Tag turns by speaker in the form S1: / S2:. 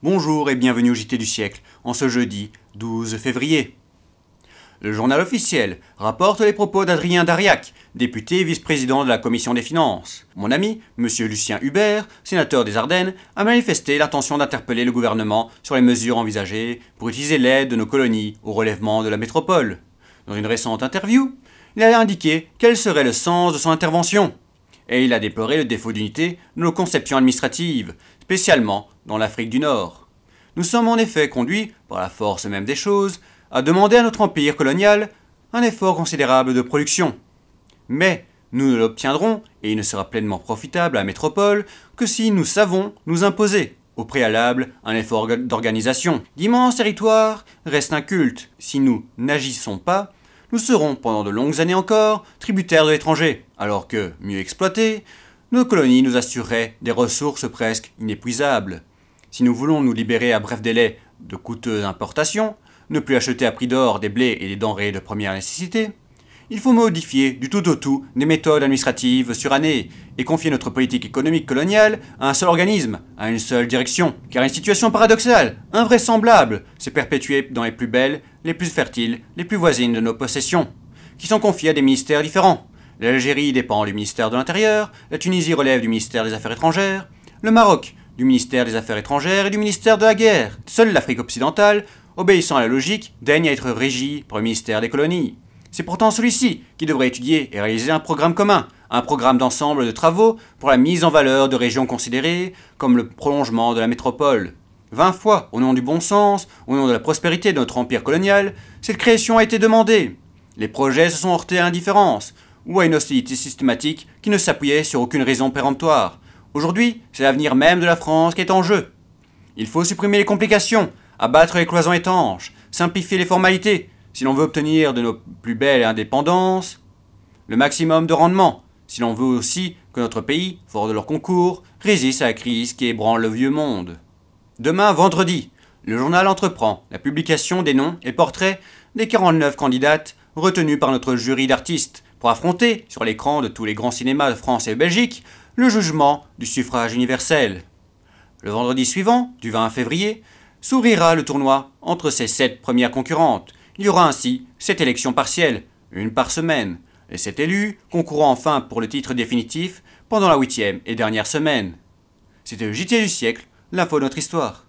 S1: Bonjour et bienvenue au JT du siècle, en ce jeudi 12 février. Le journal officiel rapporte les propos d'Adrien Dariac, député vice-président de la commission des finances. Mon ami, M. Lucien Hubert, sénateur des Ardennes, a manifesté l'intention d'interpeller le gouvernement sur les mesures envisagées pour utiliser l'aide de nos colonies au relèvement de la métropole. Dans une récente interview, il a indiqué quel serait le sens de son intervention. Et il a déploré le défaut d'unité de nos conceptions administratives, spécialement dans l'Afrique du Nord. Nous sommes en effet conduits, par la force même des choses, a demandé à notre empire colonial un effort considérable de production. Mais nous ne l'obtiendrons, et il ne sera pleinement profitable à la métropole, que si nous savons nous imposer, au préalable, un effort d'organisation. D'immenses territoires restent incultes. Si nous n'agissons pas, nous serons pendant de longues années encore tributaires de l'étranger, alors que, mieux exploités, nos colonies nous assureraient des ressources presque inépuisables. Si nous voulons nous libérer à bref délai de coûteuses importations, ne plus acheter à prix d'or des blés et des denrées de première nécessité, il faut modifier du tout au tout des méthodes administratives surannées et confier notre politique économique coloniale à un seul organisme, à une seule direction. Car une situation paradoxale, invraisemblable, s'est perpétuée dans les plus belles, les plus fertiles, les plus voisines de nos possessions, qui sont confiées à des ministères différents. L'Algérie dépend du ministère de l'Intérieur, la Tunisie relève du ministère des Affaires étrangères, le Maroc du ministère des Affaires étrangères et du ministère de la Guerre. Seule l'Afrique occidentale obéissant à la logique, daigne à être régi par le ministère des colonies. C'est pourtant celui-ci qui devrait étudier et réaliser un programme commun, un programme d'ensemble de travaux pour la mise en valeur de régions considérées comme le prolongement de la métropole. Vingt fois, au nom du bon sens, au nom de la prospérité de notre empire colonial, cette création a été demandée. Les projets se sont heurtés à indifférence, ou à une hostilité systématique qui ne s'appuyait sur aucune raison péremptoire. Aujourd'hui, c'est l'avenir même de la France qui est en jeu. Il faut supprimer les complications, abattre les cloisons étanches, simplifier les formalités, si l'on veut obtenir de nos plus belles indépendances, le maximum de rendement, si l'on veut aussi que notre pays, fort de leur concours, résiste à la crise qui ébranle le vieux monde. Demain, vendredi, le journal entreprend la publication des noms et portraits des 49 candidates retenues par notre jury d'artistes pour affronter, sur l'écran de tous les grands cinémas de France et de Belgique, le jugement du suffrage universel. Le vendredi suivant, du 20 février, sourira le tournoi entre ses sept premières concurrentes. Il y aura ainsi sept élections partielles, une par semaine, et sept élus concourront enfin pour le titre définitif pendant la huitième et dernière semaine. C'était le JT du siècle, l'info de notre histoire.